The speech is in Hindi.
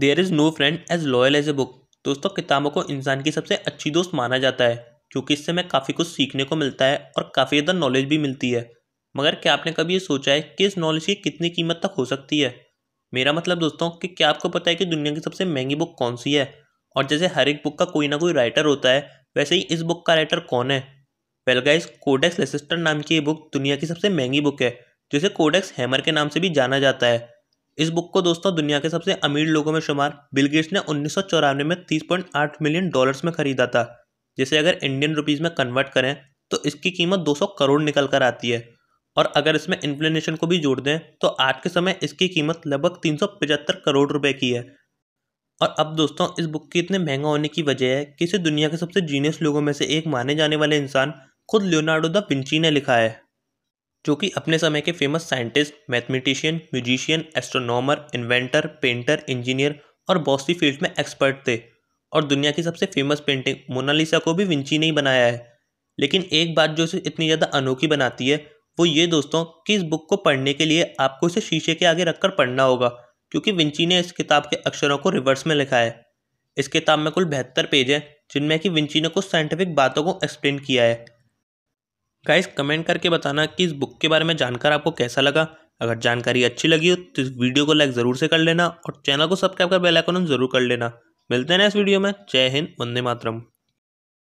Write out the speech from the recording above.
there is no friend as loyal as a book दोस्तों किताबों को इंसान की सबसे अच्छी दोस्त माना जाता है क्योंकि इससे हमें काफ़ी कुछ सीखने को मिलता है और काफ़ी ज़्यादा नॉलेज भी मिलती है मगर क्या आपने कभी ये सोचा है कि इस नॉलेज की कितनी कीमत तक हो सकती है मेरा मतलब दोस्तों कि क्या आपको पता है कि दुनिया की सबसे महंगी बुक कौन सी है और जैसे हर एक बुक का कोई ना कोई राइटर होता है वैसे ही इस बुक का राइटर कौन है वेलगाइज कोडेक्स लेसिस्टर नाम की ये बुक दुनिया की सबसे महंगी बुक है जिसे कोडेक्स हैमर के नाम से भी जाना जाता है इस बुक को दोस्तों दुनिया के सबसे अमीर लोगों में शुमार बिल गेट्स ने उन्नीस में 30.8 मिलियन डॉलर्स में खरीदा था जिसे अगर इंडियन रुपीज़ में कन्वर्ट करें तो इसकी कीमत 200 करोड़ निकल कर आती है और अगर इसमें इन्फ्लेशन को भी जोड़ दें तो आज के समय इसकी कीमत लगभग तीन करोड़ रुपए की है और अब दोस्तों इस बुक के इतने महंगा होने की वजह है कि इसे दुनिया के सबसे जीनियस लोगों में से एक माने जाने वाले इंसान खुद लियोनार्डो द पिंची ने लिखा है जो कि अपने समय के famous scientist mathematician musician astronomer inventor painter engineer और बहुत सी फील्ड में एक्सपर्ट थे और दुनिया की सबसे फेमस पेंटिंग मोनालिसा को भी विंची ने बनाया है लेकिन एक बात जो इसे इतनी ज़्यादा अनोखी बनाती है वो ये दोस्तों कि इस बुक को पढ़ने के लिए आपको इसे शीशे के आगे रखकर पढ़ना होगा क्योंकि विंची ने इस किताब के अक्षरों को रिवर्स में लिखा है इस किताब में कुल बेहतर पेज हैं जिनमें कि विंची ने कुछ साइंटिफिक बातों को एक्सप्लेन किया है गाइस कमेंट करके बताना कि इस बुक के बारे में जानकर आपको कैसा लगा अगर जानकारी अच्छी लगी हो तो इस वीडियो को लाइक ज़रूर से कर लेना और चैनल को सब्सक्राइब कर बेल आइकन जरूर कर लेना मिलते हैं नेक्स्ट वीडियो में जय हिंद वंदे मातरम